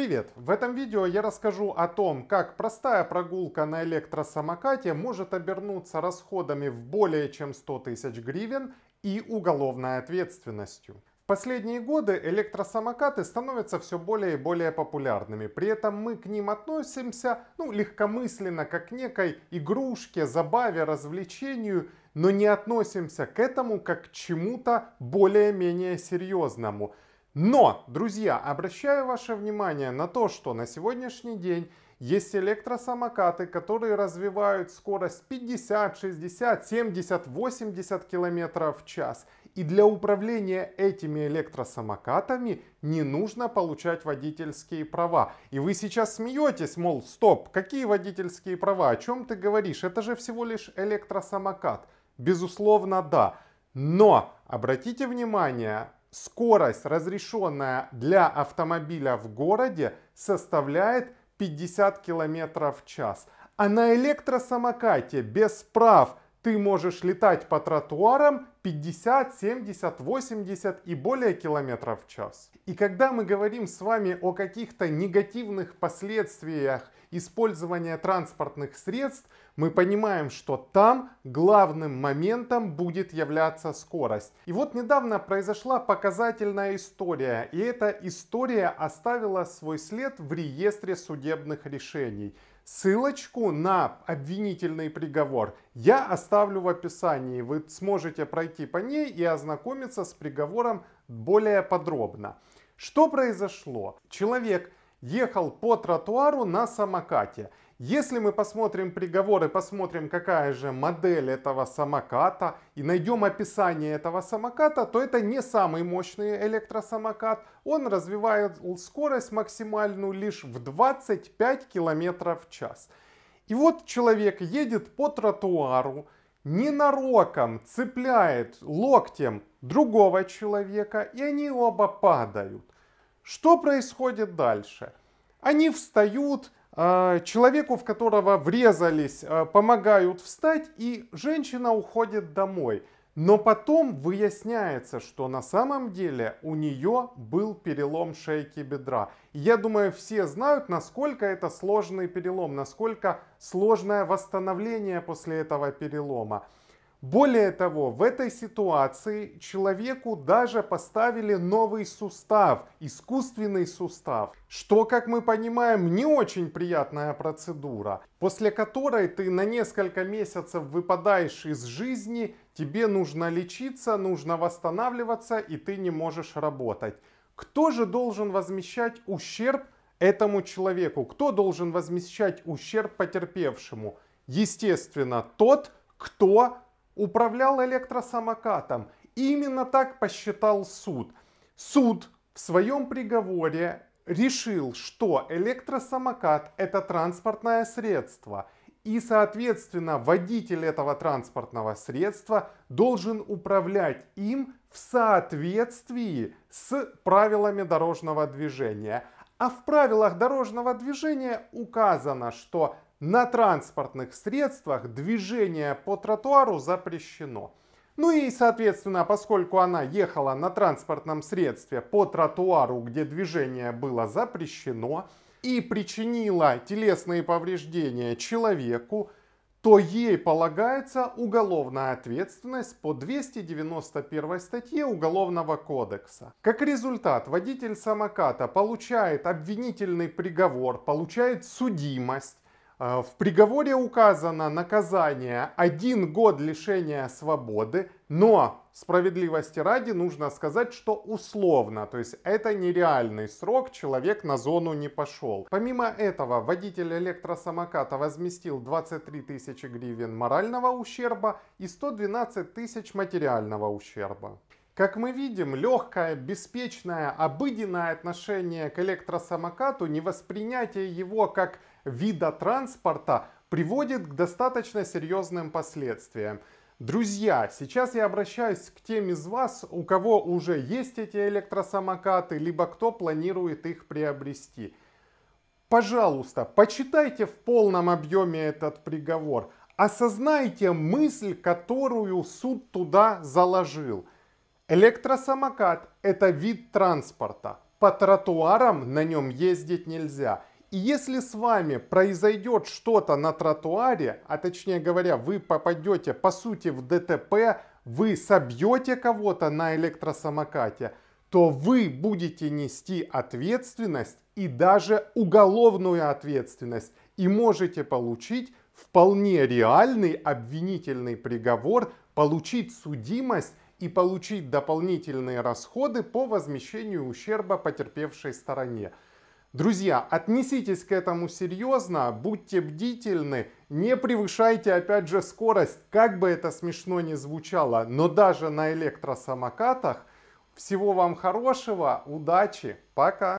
Привет! В этом видео я расскажу о том, как простая прогулка на электросамокате может обернуться расходами в более чем 100 тысяч гривен и уголовной ответственностью. В последние годы электросамокаты становятся все более и более популярными. При этом мы к ним относимся ну, легкомысленно, как к некой игрушке, забаве, развлечению, но не относимся к этому как к чему-то более-менее серьезному – но, друзья, обращаю ваше внимание на то, что на сегодняшний день есть электросамокаты, которые развивают скорость 50, 60, 70, 80 км в час. И для управления этими электросамокатами не нужно получать водительские права. И вы сейчас смеетесь, мол, стоп, какие водительские права, о чем ты говоришь? Это же всего лишь электросамокат. Безусловно, да. Но обратите внимание, скорость, разрешенная для автомобиля в городе, составляет 50 км в час. А на электросамокате без прав ты можешь летать по тротуарам 50, 70, 80 и более километров в час. И когда мы говорим с вами о каких-то негативных последствиях использования транспортных средств, мы понимаем, что там главным моментом будет являться скорость. И вот недавно произошла показательная история, и эта история оставила свой след в реестре судебных решений. Ссылочку на обвинительный приговор я оставлю в описании. Вы сможете пройти по ней и ознакомиться с приговором более подробно. Что произошло? Человек ехал по тротуару на самокате. Если мы посмотрим приговор и посмотрим, какая же модель этого самоката, и найдем описание этого самоката, то это не самый мощный электросамокат. Он развивает скорость максимальную лишь в 25 км в час. И вот человек едет по тротуару, ненароком цепляет локтем другого человека, и они оба падают – что происходит дальше? Они встают, а, человеку, в которого врезались, а, помогают встать, и женщина уходит домой. Но потом выясняется, что на самом деле у нее был перелом шейки бедра. Я думаю, все знают, насколько это сложный перелом, насколько сложное восстановление после этого перелома. Более того, в этой ситуации человеку даже поставили новый сустав, искусственный сустав, что, как мы понимаем, не очень приятная процедура, после которой ты на несколько месяцев выпадаешь из жизни, тебе нужно лечиться, нужно восстанавливаться, и ты не можешь работать. Кто же должен возмещать ущерб этому человеку? Кто должен возмещать ущерб потерпевшему? Естественно, тот, кто управлял электросамокатом. Именно так посчитал суд. Суд в своем приговоре решил, что электросамокат – это транспортное средство, и, соответственно, водитель этого транспортного средства должен управлять им в соответствии с правилами дорожного движения. А в правилах дорожного движения указано, что на транспортных средствах движение по тротуару запрещено. Ну и, соответственно, поскольку она ехала на транспортном средстве по тротуару, где движение было запрещено, и причинила телесные повреждения человеку, то ей полагается уголовная ответственность по 291 статье Уголовного кодекса. Как результат, водитель самоката получает обвинительный приговор, получает судимость, а, в приговоре указано наказание один год лишения свободы, но справедливости ради нужно сказать, что условно, то есть это нереальный срок, человек на зону не пошел. Помимо этого, водитель электросамоката возместил 23 тысячи гривен морального ущерба и 112 тысяч материального ущерба. Как мы видим, легкое, беспечное, обыденное отношение к электросамокату, невоспринятие его как вида транспорта приводит к достаточно серьезным последствиям. Друзья, сейчас я обращаюсь к тем из вас, у кого уже есть эти электросамокаты, либо кто планирует их приобрести. Пожалуйста, почитайте в полном объеме этот приговор. Осознайте мысль, которую суд туда заложил – Электросамокат – это вид транспорта. По тротуарам на нем ездить нельзя. И если с вами произойдет что-то на тротуаре, а точнее говоря, вы попадете по сути в ДТП, вы собьете кого-то на электросамокате, то вы будете нести ответственность и даже уголовную ответственность и можете получить вполне реальный обвинительный приговор, получить судимость и получить дополнительные расходы по возмещению ущерба потерпевшей стороне. Друзья, отнеситесь к этому серьезно, будьте бдительны, не превышайте опять же скорость, как бы это смешно ни звучало, но даже на электросамокатах. Всего вам хорошего, удачи, пока!